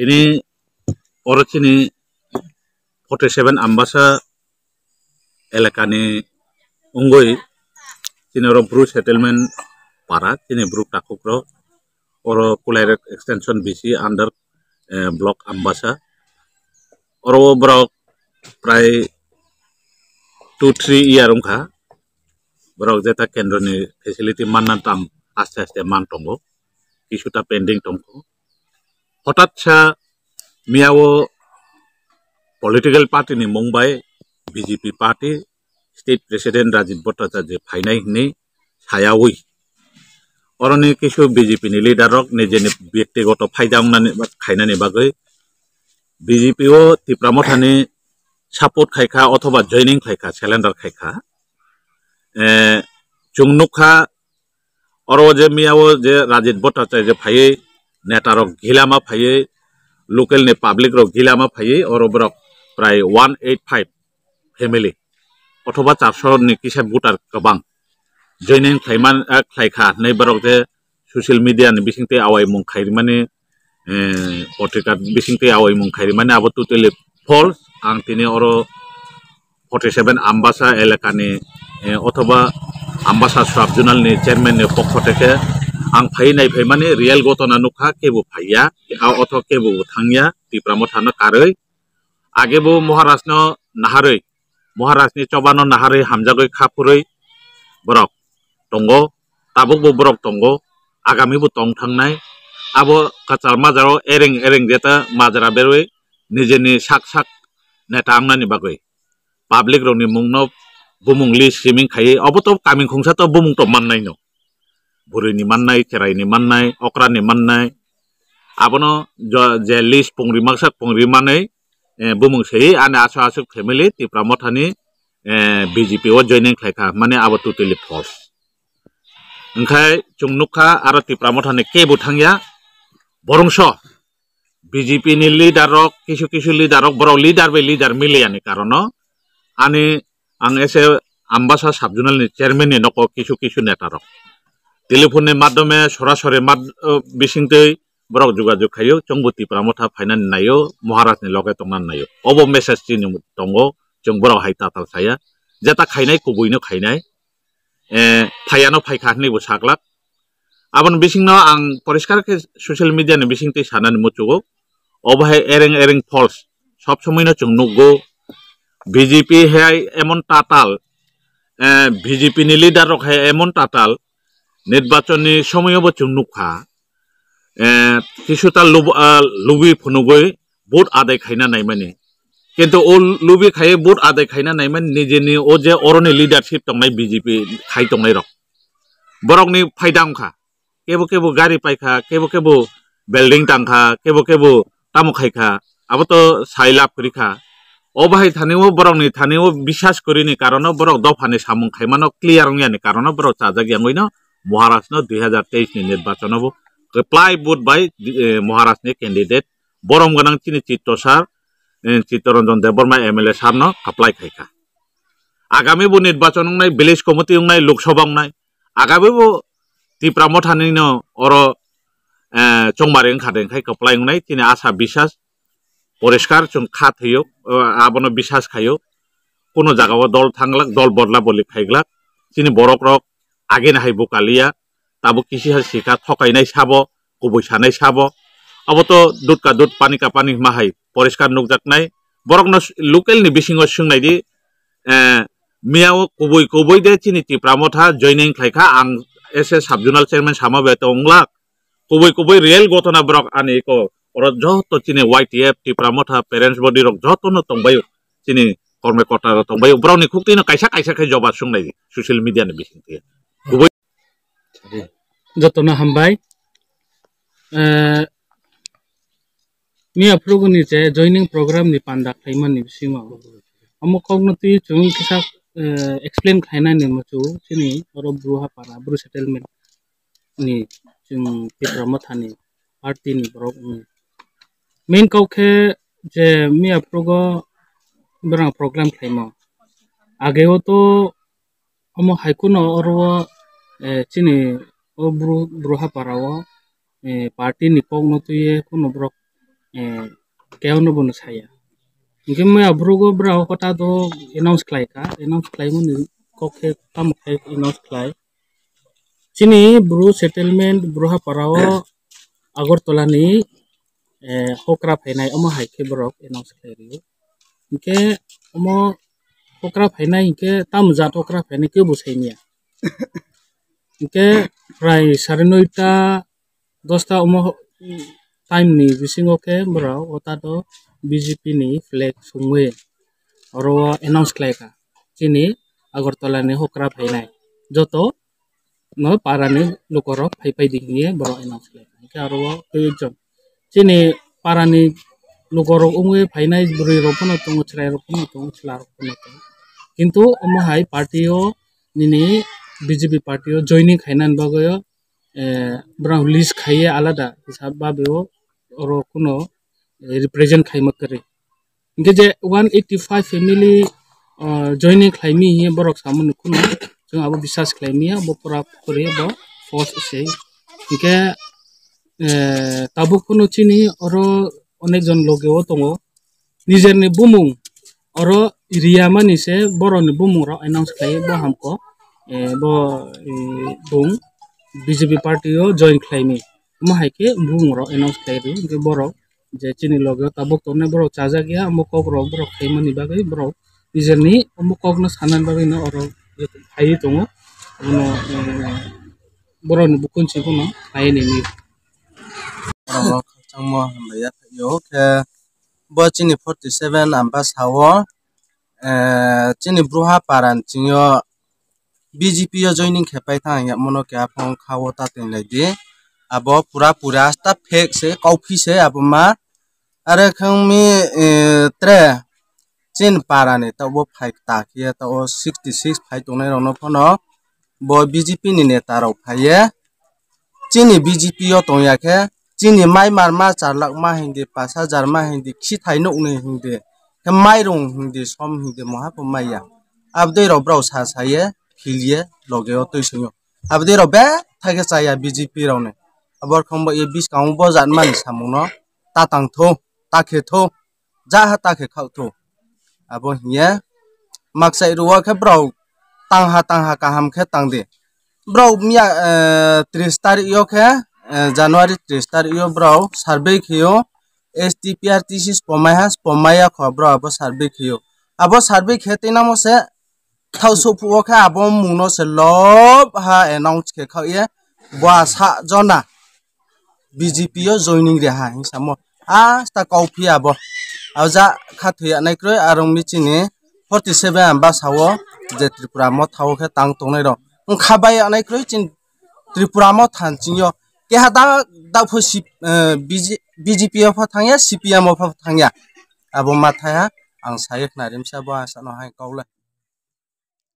ini orang ini 47 ambasa elakani unggoi ini orang bru settlement parat ini bru takukro orang kulair extension BC under block ambasa orang berak pray 2-3 year umka berak jeta kendro ni facility mana tang asas teman tonggo isu ta pending tonggo হঠাৎ মিয়াও political party নি Mumbai BJP party state president Rajib Bhattacharya ফাইনাই হিনি সায়াওই অরণে কিছু BJP নি লিডারক নিজেনি ব্যক্তিগত ফাইদা উনানি খাইনানি বাগৈ বিজেপিও তিপ্রামথানি সাপোর্ট খাইখা অথবা জয়নিং খাইখা স্যালেন্ডার খাইখা চুংনুখা অর যে মিয়াও যে রাজীব ভট্টাচার্য ফাইয়ে नेतारक घिलामा फाइयै लोकेलनि पाब्लिक रक घिलामा फाइयै और बरक प्राय वान एइट फाइभ फेमिलि अथबा चारश'नि किसान भुटार गोबां जैनेन ख्लाइमान ख्लाइखा नै बरक जे ससियेल मिडियानि बिसिंते आवाय मुं खाइरिमानि पत्रिका बिसिंते आवाय मुं खाइरिमानि आबो टोटेलि फल्स आं तिनि अर फर्टि सेभेन आम्बासा एलेकानि अथबा आम्बासा साब जुनालनि चेयारमेननि पक्ष' थेके ang phai nai phai mane real gotona nukha kebo phaiya a otho kebo thangya tipramo thana karoi age bo maharashno naharoi maharashni chobano naharoi hamjagoi khapuroi borok tongo tabuk bo borok tongo agami bo tong thangnai abo kachal majaro ereng ereng jeta majara beroi নিজে নি শাক শাক নেতা আমনানি বাগৈ public রংনি মুংন বুমুংলি সিমিং খাই অবত coming খুংসা তো বুমুং তো মাননাই ন बुरैनि माननाय खेराइनि माननाय अख्रानि माननाय आबनो जे लिस्ट पंग्रि माक्सा पंग्रि मानै बुमुंसै आने आसु आसु फेमिलि तिप्रा मथानि बिजेपिआव जयनिं खायखा माने आबो टोटेलि फर्स ओंखाय चुंनुखा आरो तिप्रा मथानि के बुथांया बरंस বিজেপিনি লিডারক কিছু কিছু লিডারক বড় লিডার বে লিডার মিলিয়ানি কারণ আনি আং এসে আম্বাসা সাবজুনালনি চেয়ারম্যাননি নক কিছু কিছু নেতারক টেলিফোনের মাধ্যমে সরাসরি বিশিংতে বরক যোগাযোগ খাইও চংবতি প্রামথা ফাইনান নাইও মহারাজনি লগে তংনান নাইও অব মেসেজ চিনি দঙ্গ চং বরক হাই তাতাল সাইয়া যেটা খাইনাই কবইনো খাইনাই ফাইয়ানো ফাইখানিবো সাকলাক আবন বিশিংন আং পরিষ্কার সোশ্যাল মিডিয়ানি বিশিংতে সানান মুচুগো অবহে এরেং এরেং ফলস সব সময় চং নুগো বিজেপি হ্যাঁ এমন টাতাল বিজেপি নি লিডার রক হ্যাঁ এমন টাতাল নির্বাচনী সময় চুমনুখা কিছুটা লুব লুবি ফনুগৈ বুট আদায় খাইনা নাইমানে কিন্তু ও লুবি খাই বুট আদায় খাইনা নাইমানে নিজেনি ও যে অরণি লিডারশিপ টংনাই বিজেপি খাই টংনাই রক বরকনি ফাইদাংখা কেবো কেবো গাড়ি পাইখা কেবো কেবো বিল্ডিং টাংখা কেবো কেবো তামো খাইখা আবতো সাই লাভ করিখা অবাহাই থানেও বরংনি থানেও বিশ্বাস করিনি কারণে বরক দফানে সামুং খাইমানো ক্লিয়ার ইয়ানি কারণে বরক চাজাগিয়াঙ্গই না মহারাষ্ট্র দুই হাজার তেইশ নির্বাচন হব প্লাই বুট বাই মহারাষ্ট্রের কেন্ডিডেট বরম গনাং চিনি চিত্র sir Chittaranjan Debbarma M L A sir খাপ্লাই খাইকা আগামীবো নির্বাচন নাই ভিলেজ কমিটি নাই লোকসভা নাই আগামীবো তিপ্রাম মঠানিন অর চংমারেন খাদেন খাই কপ্লাই নাই তিনি আশা বিশ্বাস পরিষ্কার চুন খাত হইও আবনো বিশ্বাস খাইও কোনো জায়গাও দল থাংলাক দল বদলা বলি খাইগলাক তিনি বরক রক আগে নাহাই বকালিয়া তাবো কিসিহার শিখা থকাই নাই সাব কবই সানাই সাব অবত দুধকা দুধ পানিকা পানি মাহাই পরিষ্কার নুকজাকনাই বরকন লোকেলনি বিসিং সুংনাই দি মিয়াও কবই কবই দে চিনি টিপ্রামথা জৈনিং খাইখা আং এসে সাবজোনাল চেয়ারম্যান সামা বেত অংলাক কবই কবই রিয়েল ঘটনা ব্রক আনি ক ওর যত চিনি Y T F Tipramotha parents body রক যত ন চিনি কর্মকর্তা রতংবাই ব্রাউনি খুব তিন কাইসা কাইসা খাই জবাব সুংনাই সুশিয়াল মিডিয়ানি বিসিং जतना हामबाय मिया प्रोगनि जे जॉइनिंग प्रोग्राम नि पान्दा खाइमन नि सिमा अमुक कग्नति चुंग किसा एक्सप्लेन खाइना नि मचु चिनि और ब्रुहा पारा ब्रु सेटलमेंट नि चुंग पेट्रा मथानि पार्टी नि ब्रोक नि मेन कौखे जे मिया प्रोगो ब्रा प्रोग्राम खाइमा আগেও তো homo haikuno orwa chini o bru bruha parawa party ni pong no tu ye kuno bro keo no bono saya ngi mo ya bru go bra ho kota do announce klai ka announce klai mo ni kokhe kam khe announce klai chini bru settlement bruha parawa agor tolani hokra phenai omo haike bro announce klai ri ngi omo টকৰা ফাইনা ইকে তাম জাত টকৰা ফাইনে কিয় বুচাই নিয়া ইকে প্ৰায় চাৰে নটা দহটা উম time নি বিচিংকে বৰাও তাতো বি জে পি নি ফ্লেগ চুমুৱে আৰু এনাউন্স লাইকা চিনি আগৰতলানি সকৰা ফাইনাই যত ন পাৰানি লোকৰ ফাই ফাই দিয়ে বৰ এনাউন্স লাইকা ইকে আৰু কেইজন চিনি পাৰানি লোকৰ উমুৱে ফাইনাই বুঢ়ী ৰপন উঠং উঠিলাই ৰপন উঠং উঠিলা ৰপন উঠং কিন্তু মহাই পাৰ্টীও নিনি বিজেপি পাৰ্টীও জৈনী খাই নান বগৈও ব্ৰাহ্ম লিষ্ট খায়ে আলাদা হিচাপ বাবেও আৰু কোনো ৰিপ্ৰেজেণ্ট খাইম কৰে গতিকে যে ওৱান এইটি ফাইভ ফেমিলি জৈনী খাইমি বৰক চামনি কোনো যোন আৰু বিশ্বাস খাইমি পৰা কৰি ফৰ্চ আছে গতিকে তাবুকুন চিনি আৰু অনেকজন লগেও দঙ নিজৰ বুমুং আৰু riyamani se boroni bumura announce khai bo hamko e bo bum bjp party o join khlaimi ma hai ke bumura announce khai ri ge boro je chini logo tabo tone boro chaja gya mo kok ro bro khai mani ba gai bro bijeni mo kok na sanan ba bina oro khai tongo ono boroni bukun chi kuno khai ni ni ᱵᱟᱪᱤᱱᱤ 47 ᱟᱢᱵᱟᱥ ᱦᱟᱣᱟ chini bruha paran chingo BJP o joining khepai thang ya mono kya phong khawo ta ten lai di abo pura pura sta fake se coffee se abo ma are khang mi tre chin parane ta bo phai ta kia ta o 66 phai tong nai rono phono bo BJP ni neta rok phai ye chini BJP o tong ya khe chini mai mar ma 4 lakh ma hindi 5000 ma hindi khi thai nok ne hindi माइरं हिंदे सम हिंदे महा माइया अब दे ब्राउ सा साये फिलिये लगे तुई संग अब दे बे थाके साया बीजेपी रोने अब ये बीस बजा मान सामुनो तातंग थो ताखे थो जा हा ताखे खाउ अब हिये माक्साइ रुआ के ब्राउ तांहा तांहा कहम खे तांग ब्राउ मिया त्रिस तारीख यो खे जनवरी त्रिस तारीख यो ब्राउ सार्वे खियो STPRTC pomaiha pomaya khobro abo sarbik hiyo abo sarbik hetina mo se thau so phuo kha abo muno se lob ha announce khe khau ye wa sa jona BJP yo joining re ha samo a sta kaupi abo awja kha thuya nai kroi arong mi chini 47 amba sawo je tripura mo thau khe tang tongnai ro khabai anai kroi chin tripura mo than ching yo কেহা দা দাফ সি বিজেপিফ থাকে সিপিএমফ থাকে আবো মাথায় আং সাইক নারিমসাবো আসা